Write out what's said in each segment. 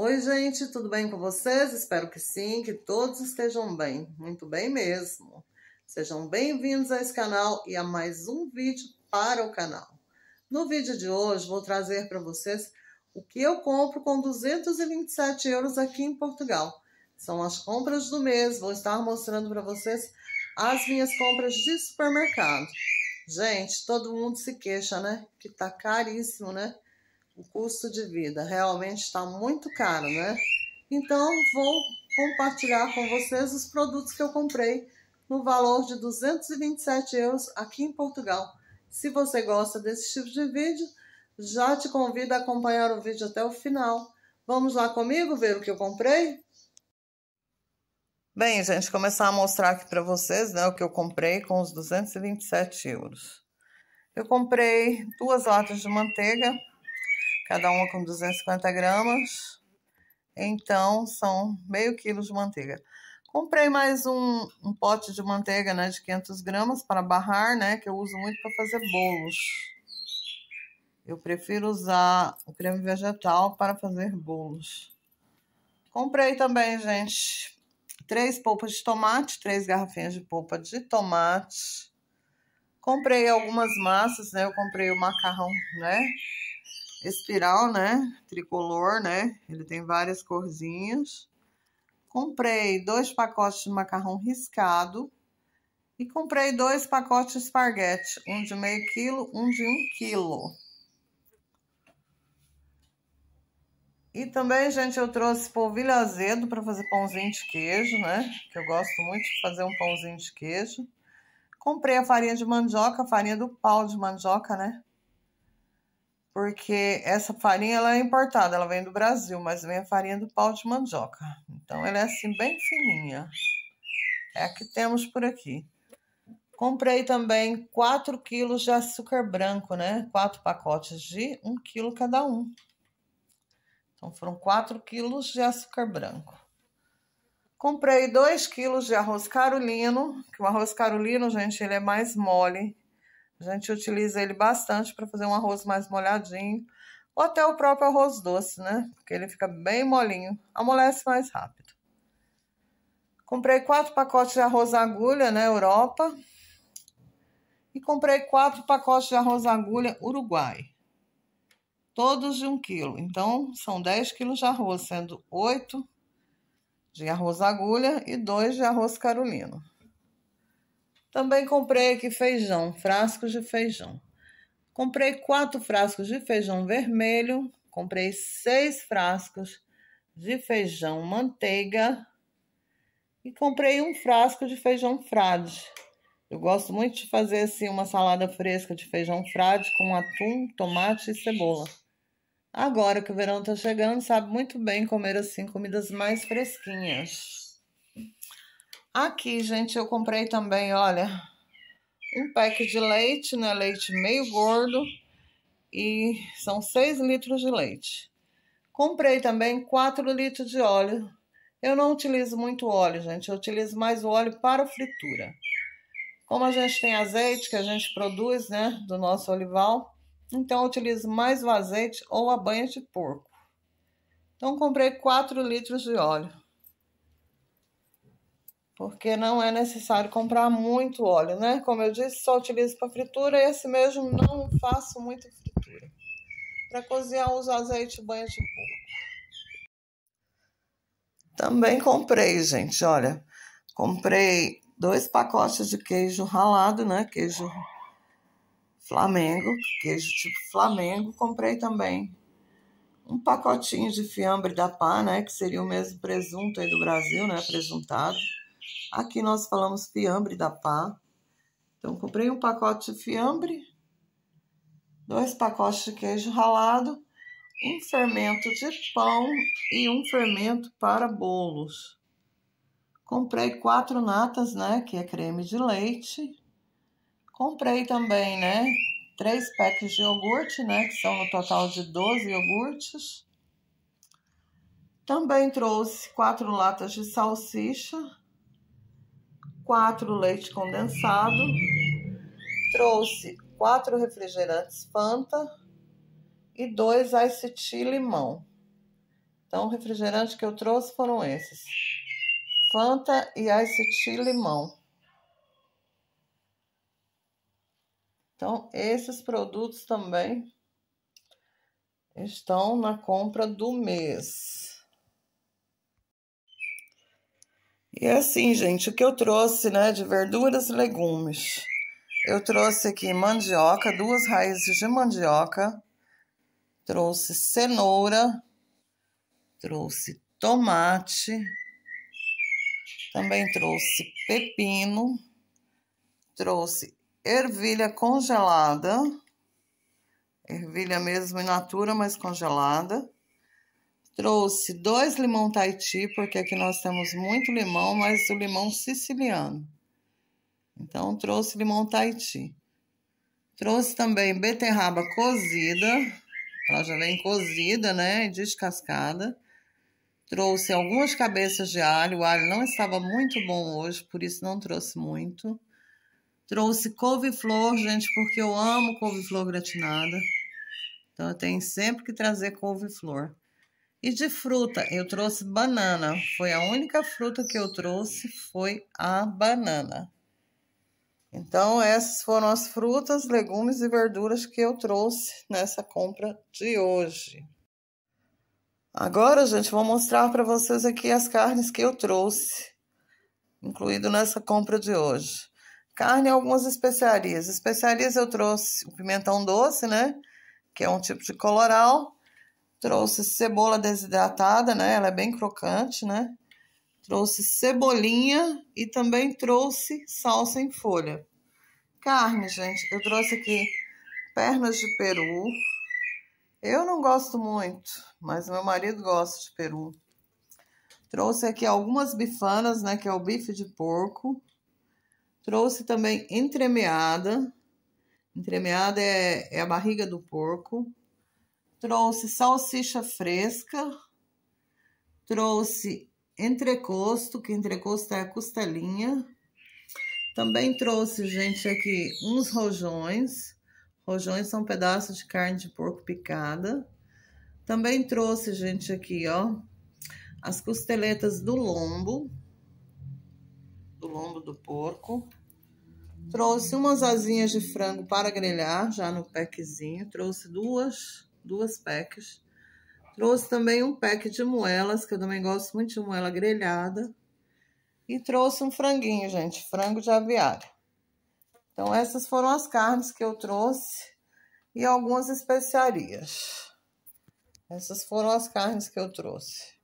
Oi, gente, tudo bem com vocês? Espero que sim, que todos estejam bem, muito bem mesmo. Sejam bem-vindos a esse canal e a mais um vídeo para o canal. No vídeo de hoje, vou trazer para vocês o que eu compro com 227 euros aqui em Portugal. São as compras do mês, vou estar mostrando para vocês as minhas compras de supermercado. Gente, todo mundo se queixa, né? Que tá caríssimo, né? o custo de vida realmente está muito caro, né? Então, vou compartilhar com vocês os produtos que eu comprei no valor de 227 euros aqui em Portugal. Se você gosta desse tipo de vídeo, já te convido a acompanhar o vídeo até o final. Vamos lá comigo ver o que eu comprei? Bem, gente, começar a mostrar aqui para vocês né, o que eu comprei com os 227 euros. Eu comprei duas latas de manteiga, cada uma com 250 gramas. Então, são meio quilo de manteiga. Comprei mais um, um pote de manteiga, né, de 500 gramas para barrar, né, que eu uso muito para fazer bolos. Eu prefiro usar o creme vegetal para fazer bolos. Comprei também, gente, três polpas de tomate, três garrafinhas de polpa de tomate. Comprei algumas massas, né? Eu comprei o macarrão, né? espiral, né? Tricolor, né? Ele tem várias corzinhas. Comprei dois pacotes de macarrão riscado. E comprei dois pacotes de esparguete. Um de meio quilo, um de um quilo. E também, gente, eu trouxe polvilho azedo para fazer pãozinho de queijo, né? Que eu gosto muito de fazer um pãozinho de queijo. Comprei a farinha de mandioca, farinha do pau de mandioca, né? porque essa farinha ela é importada, ela vem do Brasil, mas vem a farinha do pau de mandioca. Então ela é assim bem fininha. É a que temos por aqui. Comprei também 4 quilos de açúcar branco, né? Quatro pacotes de 1 quilo cada um. Então foram 4 quilos de açúcar branco. Comprei 2 quilos de arroz carolino, que o arroz carolino, gente, ele é mais mole a gente utiliza ele bastante para fazer um arroz mais molhadinho, ou até o próprio arroz doce, né? Porque ele fica bem molinho, amolece mais rápido. Comprei quatro pacotes de arroz agulha, né, Europa. E comprei quatro pacotes de arroz agulha Uruguai. Todos de um quilo. Então, são 10 quilos de arroz, sendo 8 de arroz agulha e 2 de arroz carolino. Também comprei aqui feijão, frascos de feijão. Comprei quatro frascos de feijão vermelho, comprei seis frascos de feijão manteiga e comprei um frasco de feijão frade. Eu gosto muito de fazer assim uma salada fresca de feijão frade com atum, tomate e cebola. Agora que o verão está chegando, sabe muito bem comer assim comidas mais fresquinhas. Aqui, gente, eu comprei também, olha, um pack de leite, né? Leite meio gordo e são 6 litros de leite. Comprei também 4 litros de óleo. Eu não utilizo muito óleo, gente. Eu utilizo mais o óleo para fritura. Como a gente tem azeite que a gente produz, né, do nosso olival, então eu utilizo mais o azeite ou a banha de porco. Então comprei 4 litros de óleo porque não é necessário comprar muito óleo, né? Como eu disse, só utilizo para fritura e esse mesmo não faço muita fritura. Para cozinhar, uso azeite banho de porco. Também comprei, gente, olha, comprei dois pacotes de queijo ralado, né? Queijo Flamengo, queijo tipo Flamengo. Comprei também um pacotinho de fiambre da pá, né? Que seria o mesmo presunto aí do Brasil, né? Presuntado. Aqui nós falamos fiambre da pá. Então, comprei um pacote de fiambre, dois pacotes de queijo ralado, um fermento de pão e um fermento para bolos. Comprei quatro natas, né, que é creme de leite. Comprei também, né, três packs de iogurte, né, que são no total de 12 iogurtes. Também trouxe quatro latas de salsicha, 4 leite condensado, trouxe quatro refrigerantes Fanta e dois Ice Tea Limão. Então, o refrigerante que eu trouxe foram esses: Fanta e Ice Tea Limão. Então, esses produtos também estão na compra do mês. E é assim, gente, o que eu trouxe, né, de verduras e legumes. Eu trouxe aqui mandioca, duas raízes de mandioca. Trouxe cenoura. Trouxe tomate. Também trouxe pepino. Trouxe ervilha congelada. Ervilha mesmo in natura, mas congelada Trouxe dois limão Tahiti, porque aqui nós temos muito limão, mas o limão siciliano. Então, trouxe limão Tahiti. Trouxe também beterraba cozida. Ela já vem cozida, né? E descascada. Trouxe algumas cabeças de alho. O alho não estava muito bom hoje, por isso não trouxe muito. Trouxe couve-flor, gente, porque eu amo couve-flor gratinada. Então, eu tenho sempre que trazer couve-flor. E de fruta, eu trouxe banana. Foi a única fruta que eu trouxe, foi a banana. Então, essas foram as frutas, legumes e verduras que eu trouxe nessa compra de hoje. Agora, gente, vou mostrar para vocês aqui as carnes que eu trouxe, incluído nessa compra de hoje. Carne e algumas especiarias. Especiarias eu trouxe o pimentão doce, né? Que é um tipo de coloral Trouxe cebola desidratada, né? Ela é bem crocante, né? Trouxe cebolinha e também trouxe salsa em folha. Carne, gente, eu trouxe aqui pernas de peru. Eu não gosto muito, mas meu marido gosta de peru. Trouxe aqui algumas bifanas, né? Que é o bife de porco. Trouxe também entremeada. Entremeada é, é a barriga do porco trouxe salsicha fresca, trouxe entrecosto, que entrecosto é a costelinha. Também trouxe, gente, aqui uns rojões. Rojões são pedaços de carne de porco picada. Também trouxe, gente, aqui, ó, as costeletas do lombo, do lombo do porco. Trouxe umas asinhas de frango para grelhar, já no packzinho. Trouxe duas duas packs. Trouxe também um pack de moelas, que eu também gosto muito de moela grelhada. E trouxe um franguinho, gente, frango de aviário. Então, essas foram as carnes que eu trouxe e algumas especiarias. Essas foram as carnes que eu trouxe.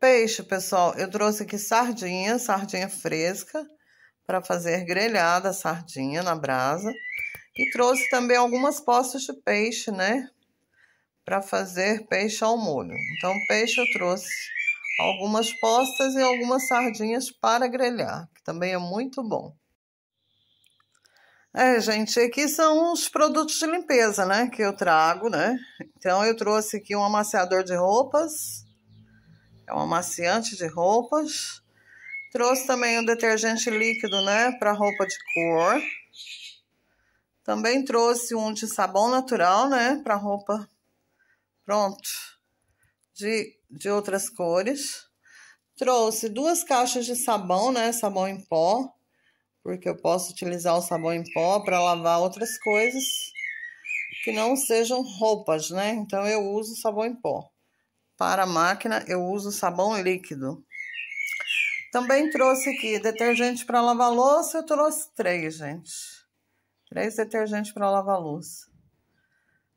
Peixe, pessoal, eu trouxe aqui sardinha, sardinha fresca, para fazer grelhada sardinha na brasa. E trouxe também algumas postas de peixe, né? Para fazer peixe ao molho. Então, peixe eu trouxe algumas postas e algumas sardinhas para grelhar, que também é muito bom. É, gente, aqui são os produtos de limpeza, né, que eu trago, né? Então, eu trouxe aqui um amaciador de roupas, é um amaciante de roupas. Trouxe também um detergente líquido, né, para roupa de cor. Também trouxe um de sabão natural, né? Para roupa. Pronto. De, de outras cores. Trouxe duas caixas de sabão, né? Sabão em pó. Porque eu posso utilizar o sabão em pó para lavar outras coisas que não sejam roupas, né? Então eu uso sabão em pó. Para a máquina, eu uso sabão líquido. Também trouxe aqui detergente para lavar louça, eu trouxe três, gente. Três detergentes para lavar luz,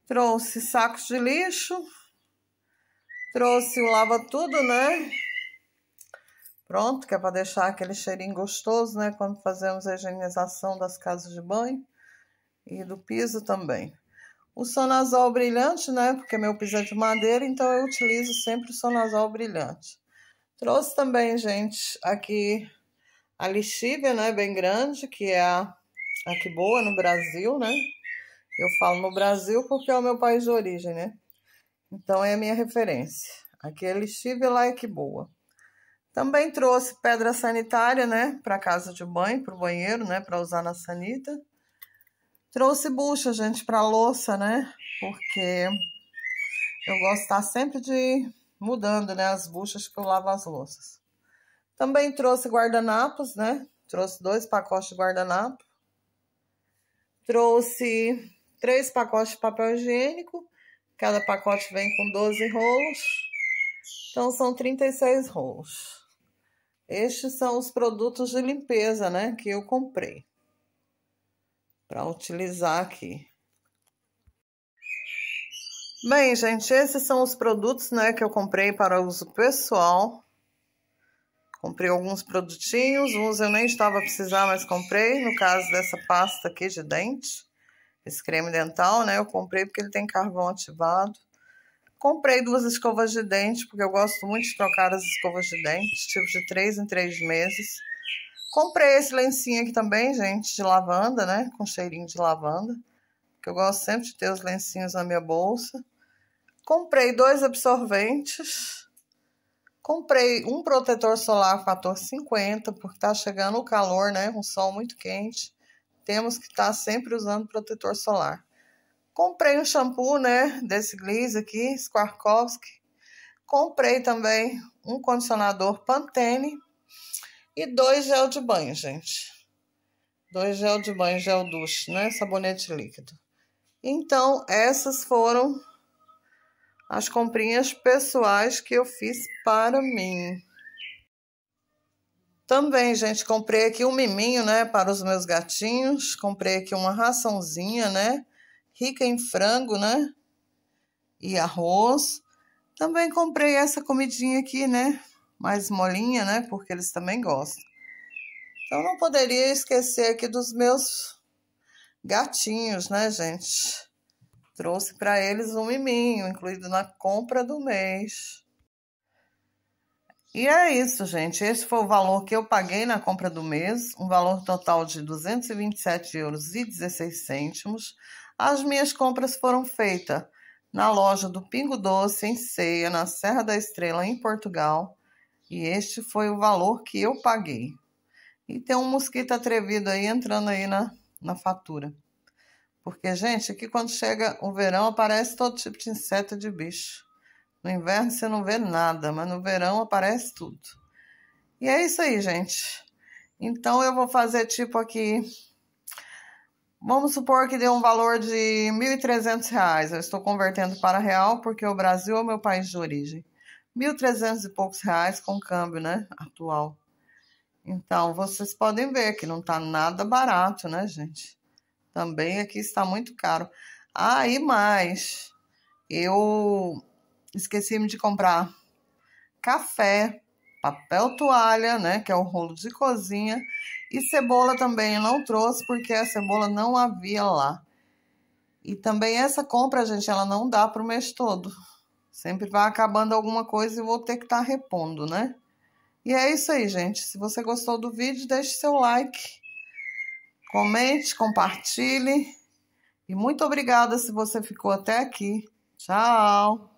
Trouxe sacos de lixo. Trouxe o lava tudo, né? Pronto, que é para deixar aquele cheirinho gostoso, né? Quando fazemos a higienização das casas de banho e do piso também. O sonazol brilhante, né? Porque meu piso é de madeira, então eu utilizo sempre o sonazol brilhante. Trouxe também, gente, aqui a lixívia, né? Bem grande, que é a aqui boa no Brasil, né? Eu falo no Brasil porque é o meu país de origem, né? Então é a minha referência. Aqui é Lixive lá é que boa. Também trouxe pedra sanitária, né, para casa de banho, para o banheiro, né, para usar na sanita. Trouxe bucha, gente, para louça, né? Porque eu gosto de estar sempre de mudando, né, as buchas que eu lavo as louças. Também trouxe guardanapos, né? Trouxe dois pacotes de guardanapo. Trouxe três pacotes de papel higiênico. Cada pacote vem com 12 rolos. Então, são 36 rolos. Estes são os produtos de limpeza, né? Que eu comprei. Para utilizar aqui. Bem, gente, esses são os produtos, né? Que eu comprei para uso pessoal. Comprei alguns produtinhos, uns eu nem estava a precisar, mas comprei. No caso dessa pasta aqui de dente, esse creme dental, né? Eu comprei porque ele tem carvão ativado. Comprei duas escovas de dente, porque eu gosto muito de trocar as escovas de dente, tipo de três em três meses. Comprei esse lencinho aqui também, gente, de lavanda, né? Com cheirinho de lavanda. Que eu gosto sempre de ter os lencinhos na minha bolsa. Comprei dois absorventes Comprei um protetor solar fator 50, porque tá chegando o calor, né? Um sol muito quente. Temos que estar tá sempre usando protetor solar. Comprei um shampoo, né? Desse Gliss aqui, Swarkovsky. Comprei também um condicionador Pantene e dois gel de banho, gente. Dois gel de banho, gel duche, né? Sabonete líquido. Então, essas foram as comprinhas pessoais que eu fiz para mim. Também, gente, comprei aqui um miminho, né, para os meus gatinhos. Comprei aqui uma raçãozinha, né, rica em frango, né, e arroz. Também comprei essa comidinha aqui, né, mais molinha, né, porque eles também gostam. Então, não poderia esquecer aqui dos meus gatinhos, né, gente. Trouxe para eles um miminho, incluído na compra do mês. E é isso, gente. Esse foi o valor que eu paguei na compra do mês, um valor total de 227,16 euros. As minhas compras foram feitas na loja do Pingo Doce, em Ceia, na Serra da Estrela, em Portugal. E este foi o valor que eu paguei. E tem um mosquito atrevido aí entrando aí na, na fatura. Porque, gente, aqui quando chega o verão aparece todo tipo de inseto e de bicho. No inverno você não vê nada, mas no verão aparece tudo. E é isso aí, gente. Então eu vou fazer tipo aqui. Vamos supor que deu um valor de R$ 1.300. Eu estou convertendo para real porque o Brasil é o meu país de origem. R$ 1.300 e poucos reais com câmbio, né? Atual. Então, vocês podem ver que não está nada barato, né, gente? Também aqui está muito caro. Ah, e mais, eu esqueci-me de comprar café, papel toalha, né, que é o rolo de cozinha, e cebola também não trouxe porque a cebola não havia lá. E também essa compra, gente, ela não dá para o mês todo. Sempre vai acabando alguma coisa e vou ter que estar tá repondo, né? E é isso aí, gente. Se você gostou do vídeo, deixe seu like. Comente, compartilhe. E muito obrigada se você ficou até aqui. Tchau!